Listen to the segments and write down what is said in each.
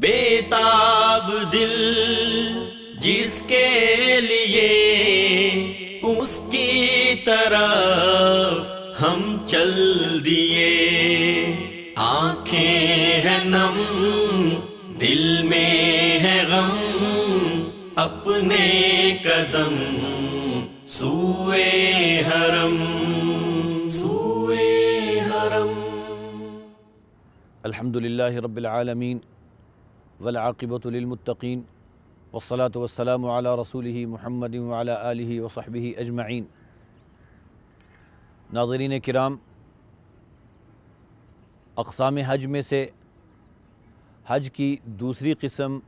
बेताब दिल जिसके लिए उसकी तरफ हम चल दिए आंखें हैं नम दिल में है गम अपने कदम सुए हरम सुए हरम अल्हम्दुलिल्लाह रब्बिल आलमीन वलाक़िबतमतकीन वसलात वसलाम रसूल महमद वसहब अजमाइन नाजरीन कराम अकसाम हज में से हज की दूसरी किस्म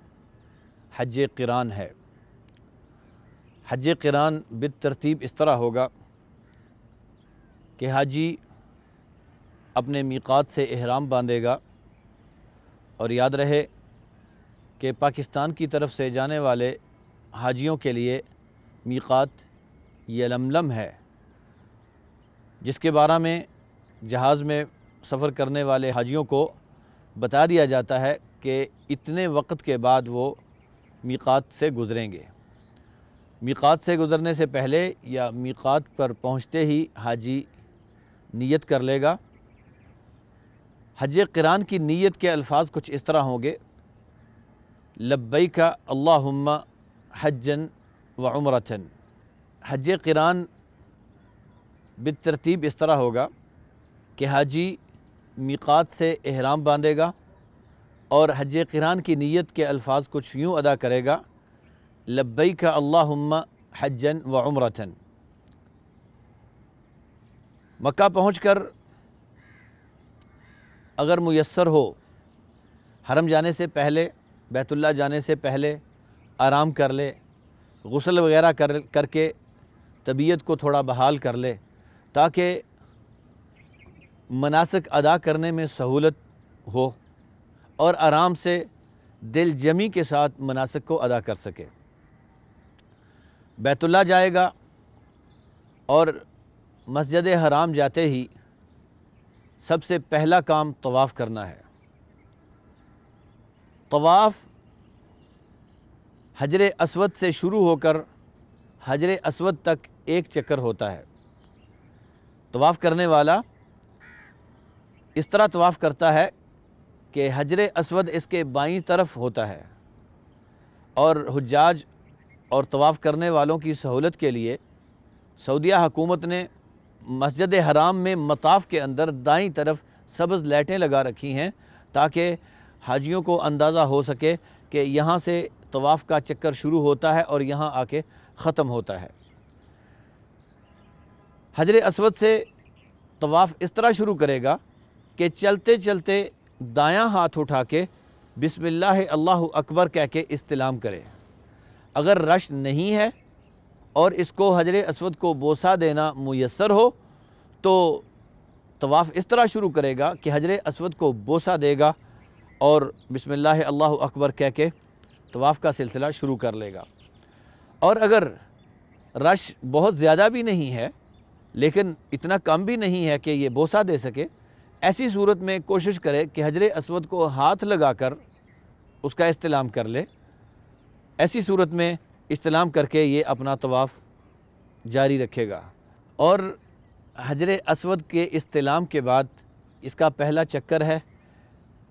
हज करान है हज करान बदतरतीब तरतीब इस तरह होगा कि हाजी अपने मीक़ात से अहराम बांधेगा और याद रहे कि पाकिस्तान की तरफ से जाने वाले हाजियों के लिए मीक़ात यलमलम है जिसके बारे में जहाज़ में सफ़र करने वाले हाजियों को बता दिया जाता है कि इतने वक्त के बाद वो मीक़ात से गुज़रेंगे मीक़ात से गुज़रने से पहले या मीक़ात पर पहुँचते ही हाजी नीयत कर लेगा हज किरान की नीयत के अल्फाज कुछ इस तरह होंगे लब्बैक अल्लाहुम्म हजन व उम्रतन हज क़रान बतरतीब इस तरह होगा कि हाजी मीक़ात से अहराम बांधेगा और हज क़रान की नीयत के अल्फाज कुछ यूँ अदा करेगा लब्बई का अल्लाहुम्म हजन व उम्रतन मक्का पहुँच अगर मैसर हो हरम जाने से पहले बैतुल्ला जाने से पहले आराम कर ले गसल वगैरह कर करके तबीयत को थोड़ा बहाल कर ले ताकि मनासक अदा करने में सहूलत हो और आराम से दिल जमी के साथ मनासक को अदा कर सके बैतुल्ला जाएगा और मस्जिद हराम जाते ही सबसे पहला काम तवाफ़ करना है तवाफ़ हजर असवद से शुरू होकर हजर असवद तक एक चक्कर होता है तवाफ़ करने वाला इस तरह तवाफ़ करता है कि हजर असवद इसके बाई तरफ होता है और हजाज और तवाफ़ करने वालों की सहूलत के लिए सऊदिया हकूमत ने मस्जिद हराम में मताफ़ के अंदर दाई तरफ सब्ज़ लाइटें लगा रखी हैं ताकि हाजियों को अंदाज़ा हो सके कि यहाँ से तवाफ़ का चक्कर शुरू होता है और यहाँ आके ख़त्म होता है हजर असवद से तवाफ़ इस तरह शुरू करेगा कि चलते चलते दायां हाथ उठा के बिसमिल्लाह अल्लाह अकबर कह के इस्तलाम करे अगर रश नहीं है और इसको हजर असवद को बोसा देना मैसर हो तो तवाफ़ इस तरह शुरू करेगा कि हजर असवद को बोसा देगा और बिसमिल्लाह अल्लाह अकबर कह के तवाफ़ का सिलसिला शुरू कर लेगा और अगर रश बहुत ज़्यादा भी नहीं है लेकिन इतना कम भी नहीं है कि ये बोसा दे सके ऐसी सूरत में कोशिश करे कि हजर असवद को हाथ लगा कर उसका इस्तेलाम कर ले ऐसी सूरत में इस्तेलाम करके ये अपना तवाफ़ जारी रखेगा और हजर असवद के इस्तेलाम के बाद इसका पहला चक्कर है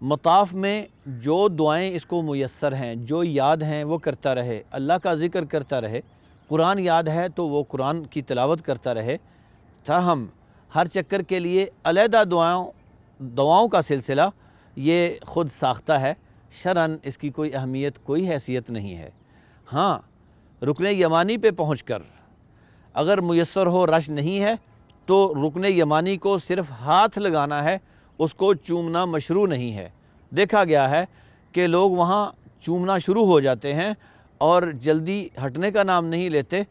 मताफ़ में जो दुआएं इसको मैसर हैं जो याद हैं वो करता रहे अल्लाह का ज़िक्र करता रहे कुरान याद है तो वो कुरान की तलावत करता रहे हम हर चक्कर के लिए अलहदा दुआओं दवाओं का सिलसिला ये ख़ुद साख्ता है शरण इसकी कोई अहमियत कोई हैसियत नहीं है हाँ रुकन यमानी पे कर अगर मैसर हो रश नहीं है तो रुकन यमानी को सिर्फ़ हाथ लगाना है उसको चूमना मशरू नहीं है देखा गया है कि लोग वहाँ चूमना शुरू हो जाते हैं और जल्दी हटने का नाम नहीं लेते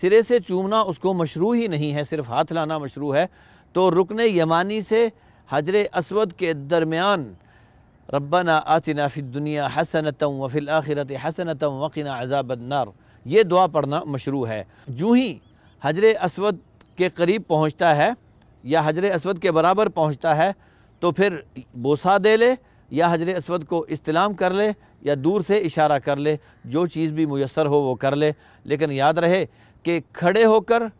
सिरे से चूमना उसको मशरू ही नहीं है सिर्फ हाथ लाना मशरू है तो रुकन यमानी से हजर असवद के दरमियान रब्बाना आतना फ़िद दुनिया हसनत वफ़िल आखिरत हसनत वक़िन अजाबनार ये दुआ पढ़ना मशरू है जूँ ही हजर असवद के करीब पहुँचता है या हजर असवद के बराबर पहुँचता है तो फिर बोसा दे ले या हजर असवद को इस्तेलाम कर ले या दूर से इशारा कर ले जो चीज़ भी मैसर हो वो कर ले लेकिन याद रहे कि खड़े होकर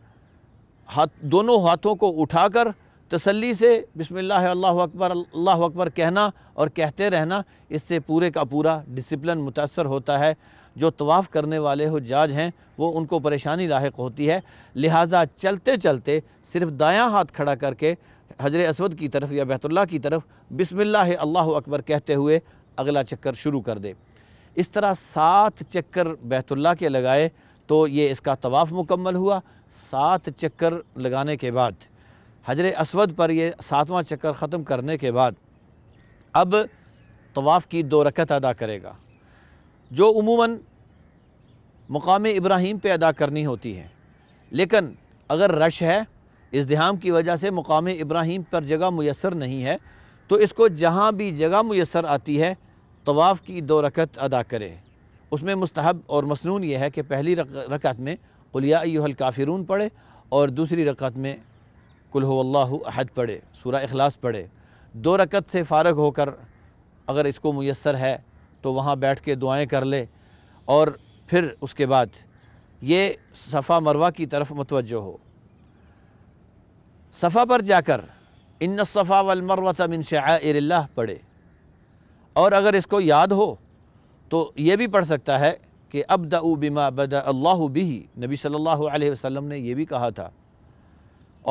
हाथ दोनों हाथों को उठाकर तसल्ली से बिसमिल्लाह अल्लाह अकबर अल्लाह अकबर कहना और कहते रहना इससे पूरे का पूरा डिसिप्लिन मुतासर होता है जो तवाफ़ करने वाले हो जाज हैं वो उनको परेशानी लाक होती है लिहाजा चलते चलते सिर्फ दायां हाथ खड़ा करके हजर असवद की तरफ या बैतुल्ला की तरफ बिसमिल्ला अल्लाह अकबर कहते हुए अगला चक्कर शुरू कर दे इस तरह सात चक्कर बैतुल्ला के लगाए तो ये इसका तवाफ़ मुकम्मल हुआ सात चक्कर लगाने के बाद हजर असवद पर यह सातवां चक्कर ख़त्म करने के बाद अब तवाफ़ की दो रकत अदा करेगा जो उमूमन मुकाम इब्राहिम पर अदा करनी होती है लेकिन अगर रश है इसदहाम की वजह से मुकाम इब्राहिम पर जगह मैसर नहीं है तो इसको जहाँ भी जगह मैसर आती है तवाफ़ की दो रकत अदा करे उसमें मस्तहब और मसनून यह है कि पहली रकत में कुलियाल काफिरून पढ़े और दूसरी रकत में कुल्हल्लाहु अहद पढ़े सूरा अखलास पढ़े दो रकत से फारग होकर अगर इसको मैसर है तो वहाँ बैठ के दुआएँ कर ले और फिर उसके बाद ये सफ़ा मरवा की तरफ मतवज हो सफ़ा पर जाकर इन सफ़ा वलमरवत मिन शाह पढ़े और अगर इसको याद हो तो ये भी पढ़ सकता है कि अब दिमा बद अल्लाह भी नबी सल्लल्लाहु अलैहि वसल्लम ने यह भी कहा था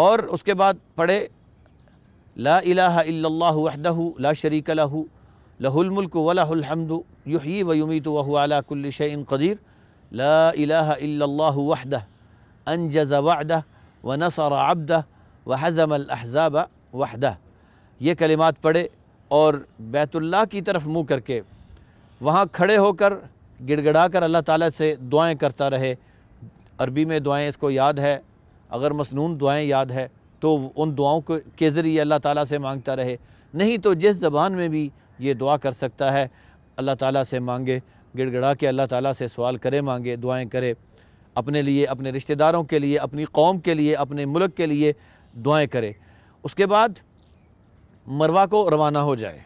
और उसके बाद पढ़े ला इलाहदहू ला शरीक लहू लहुलमुल्क वलाहमद युही व युमीत वह कुल्लिशन कदीर ला इलाह वहद अनजज़ वहद व नसर अब्द वहज़म अहज़ाब वहदा ये कलिमात पढ़े और बैतुल्ला की तरफ मुँह करके वहाँ खड़े होकर गिड़गड़ा कर अल्लाह ताला से दुआएं करता रहे अरबी में दुआएं इसको याद है अगर मसनून दुआएं याद है तो उन दुआओं को के ज़रिए अल्लाह ताला से मांगता रहे नहीं तो जिस ज़बान में भी ये दुआ कर सकता है अल्लाह ताला से मांगे गिड़गड़ा के अल्लाह ताला से सवाल करे मांगे दुआएं करे अपने लिए अपने रिश्तेदारों के लिए अपनी कौम के लिए अपने मुल्क के लिए दुआएं करे उसके बाद मरवा को रवाना हो जाए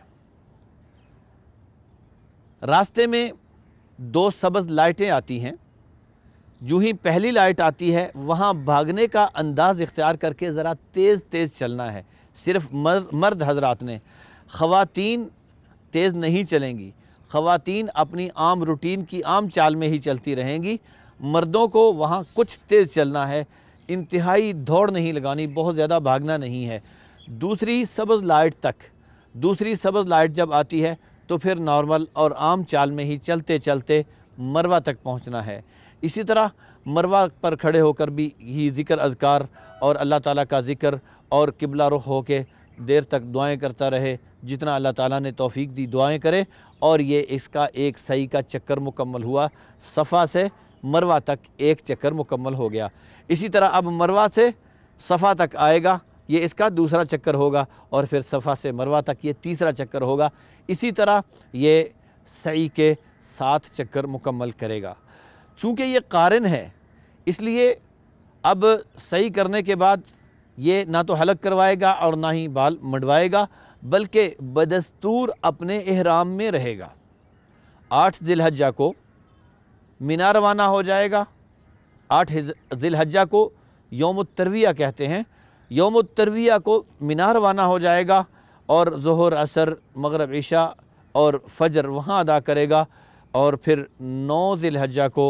रास्ते में दो सब्ज़ लाइटें आती हैं जो ही पहली लाइट आती है वहाँ भागने का अंदाज़ इख्तियार करके ज़रा तेज़ तेज़ चलना है सिर्फ मर्द मर्द हजरात ने ख़वातीन तेज़ नहीं चलेंगी ख़वातीन अपनी आम रूटीन की आम चाल में ही चलती रहेंगी मर्दों को वहाँ कुछ तेज़ चलना है इंतहाई दौड़ नहीं लगानी बहुत ज़्यादा भागना नहीं है दूसरी सब्ज़ लाइट तक दूसरी सब्ज़ लाइट जब आती है तो फिर नॉर्मल और आम चाल में ही चलते चलते मरवा तक पहुंचना है इसी तरह मरवा पर खड़े होकर भी ही ज़िक्र अजकार और अल्लाह ताला का ज़िक्र और किबला रुख हो के देर तक दुआएं करता रहे जितना अल्लाह ताला ने तौफीक दी दुआएं करे और ये इसका एक सही का चक्कर मुकम्मल हुआ सफ़ा से मरवा तक एक चक्कर मुकम्मल हो गया इसी तरह अब मरवा से सफ़ा तक आएगा ये इसका दूसरा चक्कर होगा और फिर सफ़ा से मरवा तक ये तीसरा चक्कर होगा इसी तरह ये सही के सात चक्कर मुकम्मल करेगा चूँकि ये कारन है इसलिए अब सही करने के बाद ये ना तो हलक करवाएगा और ना ही बाल मंडवाएगा बल्कि बदस्तूर अपने एहराम में रहेगा आठ जिलहजा को मीना रवाना हो जाएगा आठ जिलहजा को योम तरविया कहते हैं योम तरविया को मीना रवाना हो जाएगा और जहर असर मगरब ईशा और फजर वहाँ अदा करेगा और फिर नौ जिलहजा को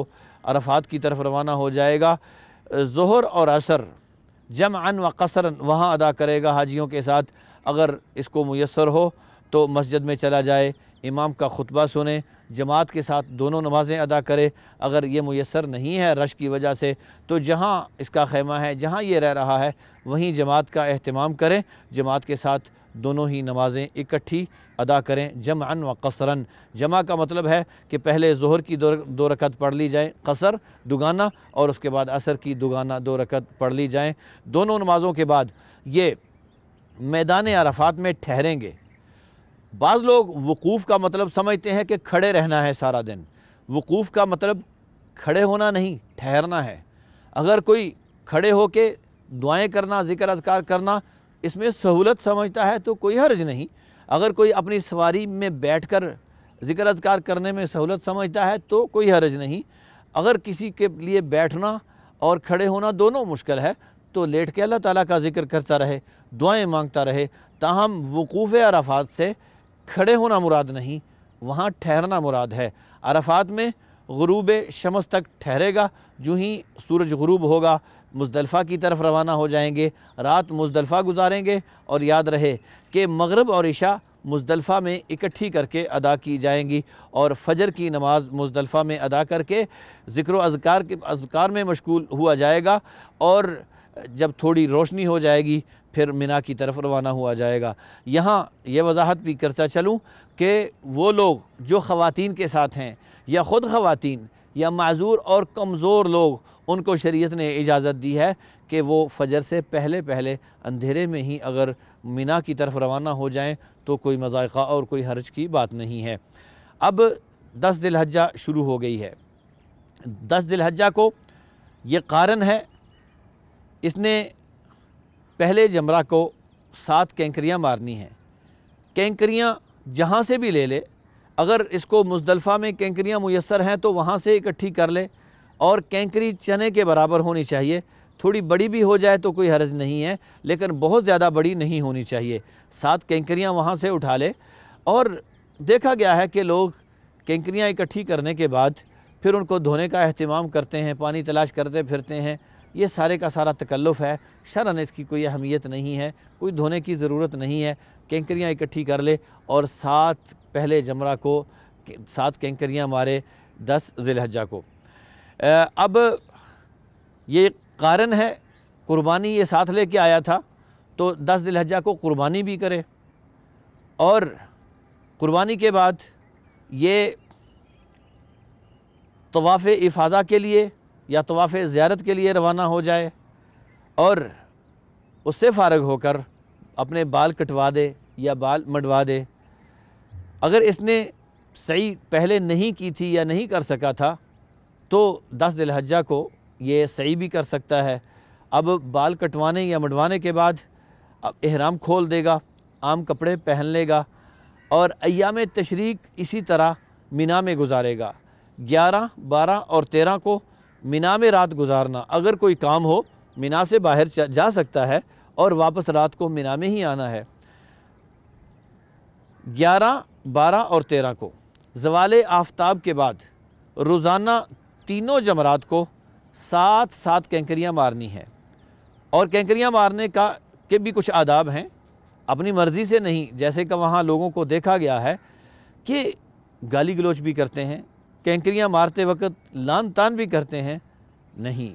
अरफात की तरफ रवाना हो जाएगा जहर और असर जम अन व कसरन वहाँ अदा करेगा हाजियों के साथ अगर इसको मैसर हो तो मस्जिद में चला जाए इमाम का खुतबा सुने जमात के साथ दोनों नमाज़ें अदा करे अगर ये मैसर नहीं है रश की वजह से तो जहाँ इसका खैमा है जहाँ ये रह रहा है वहीं जमात का अहतमाम करें जमात के साथ दोनों ही नमाज़ें इकट्ठी अदा करें जमअन व कसरन जमा का मतलब है कि पहले जहर की दो, रकत पढ़ ली जाए कसर दुगाना और उसके बाद असर की दुगाना दो रकत पढ़ ली जाएँ दोनों नमाज़ों के बाद ये मैदान अरफात में ठहरेंगे बाज़ लोग वकूफ़ का मतलब समझते हैं कि खड़े रहना है सारा दिन वकूफ़ का मतलब खड़े होना नहीं ठहरना है अगर कोई खड़े हो के दुआएँ करना ज़िक्र अजकार करना इसमें सहूलत समझता है तो कोई हर्ज नहीं अगर कोई अपनी सवारी में बैठ कर ज़िक्र अजकार करने में सहूलत समझता है तो कोई हर्ज नहीं अगर किसी के लिए बैठना और खड़े होना दोनों मुश्किल है तो लेट के अल्लाह ताला का जिक्र करता रहे दुआएं मांगता रहे ताहम वकूफ़ अराफात से खड़े होना मुराद नहीं वहाँ ठहरना मुराद है अरफात में गरूब शमस तक ठहरेगा जो ही सूरज गरूब होगा मुजदलफ़ा की तरफ रवाना हो जाएंगे रात मुजदलफ़ा गुजारेंगे और याद रहे कि मगरब और ईशा मुजदलफ़ा में इकट्ठी करके अदा की जाएंगी और फजर की नमाज मुजदलफ़ा में अदा करके ज़िक्र अजकार के अजकार में मशगूल हुआ जाएगा और जब थोड़ी रोशनी हो जाएगी फिर मीना की तरफ रवाना हुआ जाएगा यहाँ ये वजाहत भी करता चलूँ कि वो लोग जो ख़वान के साथ हैं या ख़ुद ख़वान या माजूर और कमज़ोर लोग उनको शरीयत ने इजाज़त दी है कि वो फजर से पहले पहले अंधेरे में ही अगर मिना की तरफ रवाना हो जाएं तो कोई मज़ाक़ा और कोई हर्ज की बात नहीं है अब दस दिलहजा शुरू हो गई है दस दिलहजा को ये कारण है इसने पहले जमरा को सात कैंकरियाँ मारनी हैं कैंकरियाँ जहाँ से भी ले ले अगर इसको मुजदलफ़ा में कैंकरियाँ मैसर हैं तो वहाँ से इकट्ठी कर ले और कैंकरी चने के बराबर होनी चाहिए थोड़ी बड़ी भी हो जाए तो कोई हर्ज नहीं है लेकिन बहुत ज़्यादा बड़ी नहीं होनी चाहिए सात कैंकरियाँ वहाँ से उठा ले और देखा गया है कि लोग कैंकरियाँ इकट्ठी करने के बाद फिर उनको धोने का अहतमाम करते हैं पानी तलाश करते फिरते हैं ये सारे का सारा तकल्लुफ़ है शरण इसकी कोई अहमियत नहीं है कोई धोने की ज़रूरत नहीं है कैंकरियाँ इकट्ठी कर ले और सात पहले जमरा को सात कैंकरियाँ मारे दस जिलहजा को अब ये कारण है कुर्बानी ये साथ लेके आया था तो दस दिलहजा को कुर्बानी भी करे और कुर्बानी के बाद ये तवाफ़ इफादा के लिए या तवाफ़ ज़्यारत के लिए रवाना हो जाए और उससे फारग होकर अपने बाल कटवा दे या बाल मडवा दे अगर इसने सही पहले नहीं की थी या नहीं कर सका था तो दस दिलहजा को ये सही भी कर सकता है अब बाल कटवाने या मडवाने के बाद अब एहराम खोल देगा आम कपड़े पहन लेगा और अयाम तशरीक इसी तरह मिना में गुजारेगा ग्यारह बारह और तेरह को मीना में रात गुजारना अगर कोई काम हो मीना से बाहर जा सकता है और वापस रात को मीना में ही आना है ग्यारह बारह और तेरह को जवाल आफ्ताब के बाद रोज़ाना तीनों जमरात को सात सात कैंकरियाँ मारनी है और कैंकरियाँ मारने का के भी कुछ आदाब हैं अपनी मर्ज़ी से नहीं जैसे कि वहाँ लोगों को देखा गया है कि गाली गलोच भी करते हैं कैंकरियाँ मारते वक्त लान तान भी करते हैं नहीं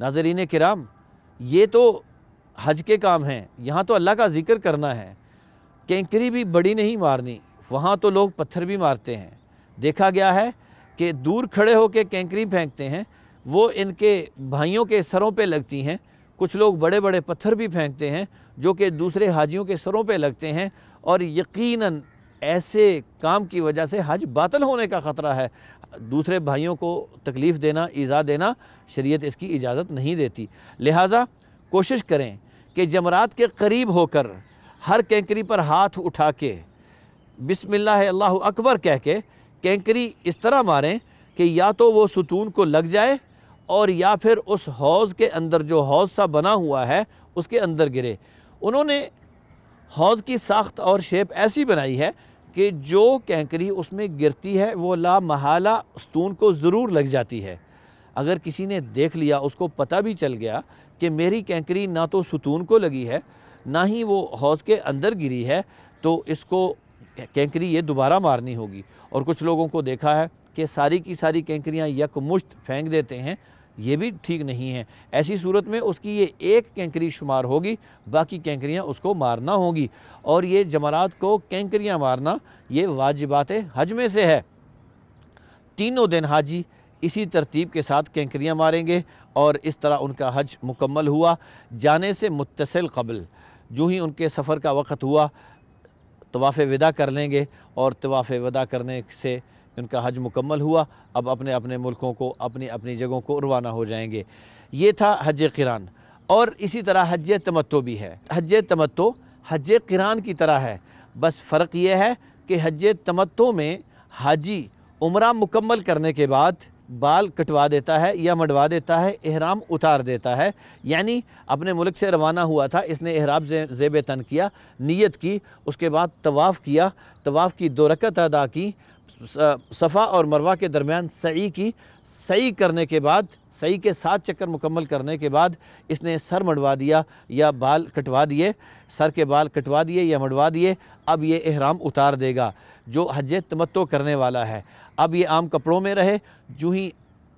नाजरीन कराम ये तो हज के काम हैं यहाँ तो अल्लाह का ज़िक्र करना है कैंकरी भी बड़ी नहीं मारनी वहाँ तो लोग पत्थर भी मारते हैं देखा गया है कि दूर खड़े होकर कैंकरी फेंकते हैं वो इनके भाइयों के सरों पे लगती हैं कुछ लोग बड़े बड़े पत्थर भी फेंकते हैं जो कि दूसरे हाजियों के सरों पे लगते हैं और यकीनन ऐसे काम की वजह से हज बातल होने का ख़तरा है दूसरे भाइयों को तकलीफ़ देना ईज़ा देना शरीयत इसकी इजाज़त नहीं देती लिहाजा कोशिश करें कि जमरात के करीब होकर हर कैंकरी पर हाथ उठा के बिसमिल्ला अल्लाह अकबर कह के कैंकरी इस तरह मारें कि या तो वो सुतून को लग जाए और या फिर उस हौज़ के अंदर जो हौज़ सा बना हुआ है उसके अंदर गिरे उन्होंने हौज़ की साख्त और शेप ऐसी बनाई है कि जो कैंकरी उसमें गिरती है वो ला महाला स्तून को ज़रूर लग जाती है अगर किसी ने देख लिया उसको पता भी चल गया कि मेरी कैंकरी ना तो सुतून को लगी है ना ही वो हौज़ के अंदर गिरी है तो इसको कैंकरी ये दोबारा मारनी होगी और कुछ लोगों को देखा है कि सारी की सारी कैंकरियाँ यकमुश्त फेंक देते हैं ये भी ठीक नहीं है ऐसी सूरत में उसकी ये एक कैंकरी शुमार होगी बाकी कैंकरियाँ उसको मारना होगी और ये जमारात को कैंकरियाँ मारना ये वाजिबात हज में से है तीनों दिन हाजी इसी तरतीब के साथ कैंकरियाँ मारेंगे और इस तरह उनका हज मुकम्मल हुआ जाने से मुतसिल कबल जो ही उनके सफ़र का वक़्त हुआ तवाफ़ विदा कर लेंगे और तवाफ़ विदा करने से इनका हज मुकम्मल हुआ अब अपने अपने मुल्कों को अपनी अपनी जगहों को रवाना हो जाएंगे ये था हज किरान और इसी तरह हज तमत्तो भी है हज तमत्तो हज किरान की तरह है बस फ़र्क ये है कि हज तमत्तो में हाजी उम्र मुकम्मल करने के बाद बाल कटवा देता है या मंडवा देता है एहराम उतार देता है यानी अपने मुल्क से रवाना हुआ था इसने एहराब जे, जेब तन किया नीयत की उसके बाद तवाफ़ किया तवाफ़ की दो रकत अदा की सफ़ा और मरवा के दरमियान सही की सही करने के बाद सई के सात चक्कर मुकम्मल करने के बाद इसने सर मड़वा दिया या बाल कटवा दिए सर के बाल कटवा दिए या मड़वा दिए अब ये एहराम उतार देगा जो हज तमत्तो करने वाला है अब ये आम कपड़ों में रहे जूँ ही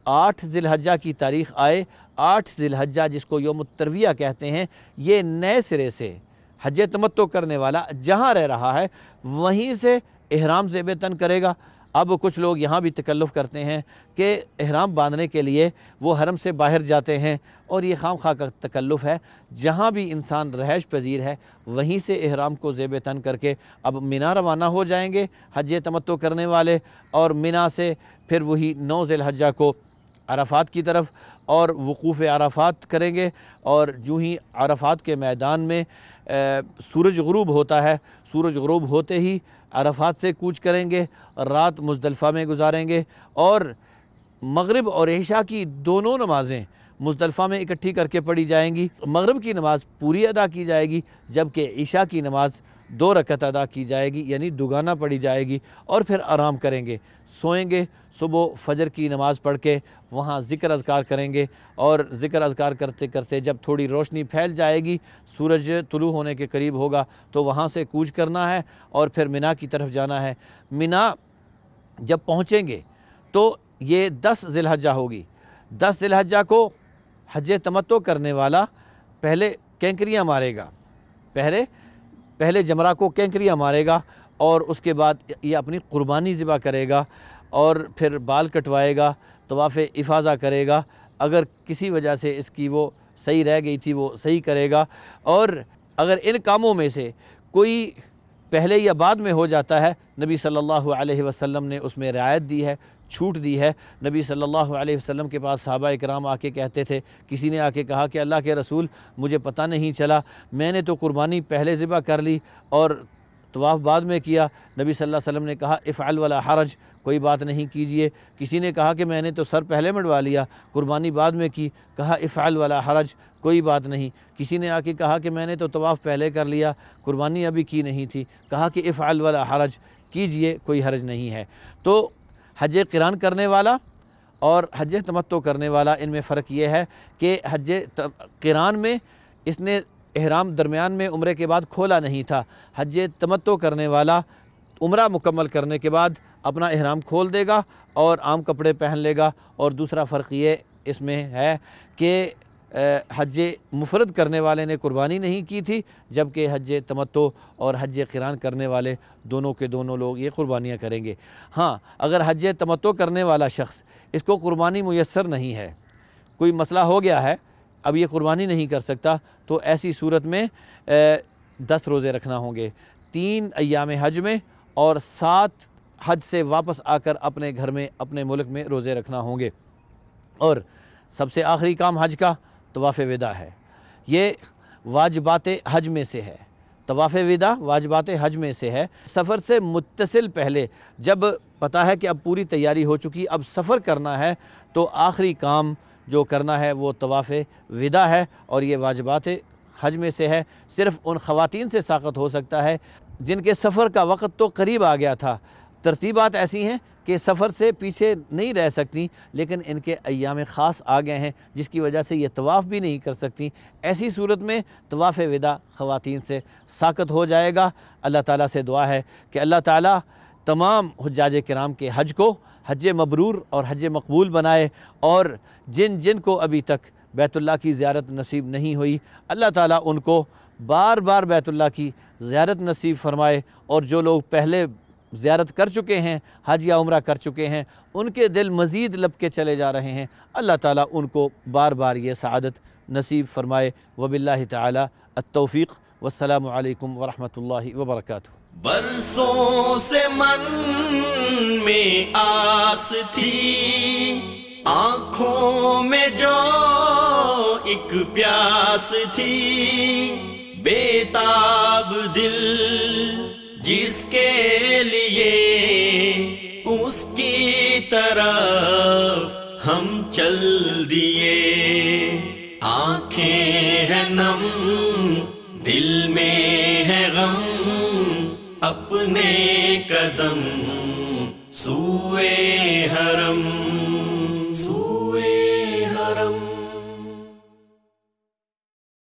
आठ जिलहजा की तारीख आए आठ जिलहजा जिसको योम तरविया कहते हैं ये नए सिरे से हज तमत्तो करने वाला जहाँ रह रहा है वहीं से अहराम जेब तन करेगा अब कुछ लोग यहाँ भी तकल्लफ़ करते हैं कि अहराम बांधने के लिए वो हरम से बाहर जाते हैं और ये खाम खा का तकल्लफ़ है जहाँ भी इंसान रहश पजीर है वहीं से अहराम को जेब तन करके अब मिना रवाना हो जाएंगे हज तमत्तो करने वाले और मिना से फिर वही नौ ज़िलहजा को अराफ़ात की तरफ और वकूफ़ अराफ़ात करेंगे और यूँ ही अराफ़ात के मैदान में सूरज गरूब होता है सूरज गरूब होते ही अरफात से कूच करेंगे रात मुजदलफ़ा में गुजारेंगे और मगरब और ऐशा की दोनों नमाज़ें मुजदलफ़ा में इकट्ठी करके पढ़ी जाएंगी मगरब की नमाज़ पूरी अदा की जाएगी जबकि ईशा की नमाज़ दो रकत अदा की जाएगी यानी दुगाना पड़ी जाएगी और फिर आराम करेंगे सोएंगे सुबह फजर की नमाज़ पढ़ के वहाँ ज़िक्र अजकार करेंगे और ज़िक्र अजकार करते करते जब थोड़ी रोशनी फैल जाएगी सूरज तुलू होने के करीब होगा तो वहाँ से कूच करना है और फिर मिना की तरफ जाना है मिना जब पहुँचेंगे तो ये दस जिलहजा होगी दस जिलहजा को हज तमत्तो करने वाला पहले कैंकरियाँ मारेगा पहले पहले जमरा को कैंकरिया मारेगा और उसके बाद ये अपनी क़ुरबानी ज़िबा करेगा और फिर बाल कटवाएगा तवाफ़ इफाजा करेगा अगर किसी वजह से इसकी वो सही रह गई थी वो सही करेगा और अगर इन कामों में से कोई पहले या बाद में हो जाता है नबी सल्लल्लाहु अलैहि वसल्लम ने उसमें रियायत दी है छूट दी है नबी सल्लल्लाहु अलैहि वसल्लम के पास सहाबा इकराम आके कहते थे किसी ने आके कहा कि अल्लाह के रसूल मुझे पता नहीं चला मैंने तो कुर्बानी पहले ज़िबा कर ली और तवाफ़ बाद में किया नबी सल्लल्लाहु अलैहि वसल्लम ने कहा इफ़ाल वाला हरज कोई बात नहीं कीजिए किसी ने कहा कि मैंने तो सर पहले मंडवा लिया कुर्बानी बाद में की कहा इफ़ाल वाला हरज कोई बात नहीं किसी ने आके कहा कि मैंने तो तवाफ़ पहले कर लिया कुर्बानी अभी की नहीं थी कहा कि इफ़ाल वाला हरज कीजिए कोई हरज नहीं है तो हज किरान करने वाला और हज तमत्तो करने वाला इनमें फ़र्क ये है कि हज किरान में इसने अहराम दरमियान में उम्र के बाद खोला नहीं था हज तमत्तो करने वाला उम्र मुकम्मल करने के बाद अपना अहराम खोल देगा और आम कपड़े पहन लेगा और दूसरा फ़र्क ये इसमें है कि हज मुफरद करने वाले ने कुर्बानी नहीं की थी जबकि हज तमतो और हज किरान करने वाले दोनों के दोनों लोग ये कुर्बानियाँ करेंगे हाँ अगर हज तमतो करने वाला शख्स इसको कुर्बानी मैसर नहीं है कोई मसला हो गया है अब ये कुर्बानी नहीं कर सकता तो ऐसी सूरत में ए, दस रोज़े रखना होंगे तीन अयाम हज में और सात हज से वापस आकर अपने घर में अपने मुल्क में रोज़े रखना होंगे और सबसे आखिरी काम हज का तवाफ़ विदा है ये वाजबात हज में से है तवाफ़ विदा वाजबात हज में से है सफ़र से मुतसिल पहले जब पता है कि अब पूरी तैयारी हो चुकी अब सफ़र करना है तो आखिरी काम जो करना है वो तवाफ़ विदा है और ये वाजबात हज में से है सिर्फ़ उन ख़वान से साखत हो सकता है जिनके सफ़र का वक्त तो करीब आ गया था तरतीबात ऐसी हैं कि सफ़र से पीछे नहीं रह सकती लेकिन इनके अयाम ख़ास आ गए हैं जिसकी वजह से ये तवाफ़ भी नहीं कर सकती ऐसी सूरत में तवाफ़ विदा ख़वातीन से साकत हो जाएगा अल्लाह ताला से दुआ है कि अल्लाह ताला तमाम हजाज कराम के हज को हज मबरूर और हज मकबूल बनाए और जिन जिन को अभी तक बैतुल्ला की ज़्यारत नसीब नहीं हुई अल्लाह ताला उनको बार बार बैतुल्ला की ज़्यारत नसीब फरमाए और जो लोग पहले ज़्यारत कर चुके हैं हज या उम्र कर चुके हैं उनके दिल मज़ीद लब के चले जा रहे हैं अल्लाह ताली उनको बार बार ये सदत नसीब फरमाए वबिल्ला तौफ़ी वसलम वरहल वबरक बरसों से मन में आस थी आँखों में जो एक प्यास थी बेताब दिल जिसके लिए उसकी तरफ हम चल दिए आंखें हैं नम दिल में है गम अपने कदम सूए हरम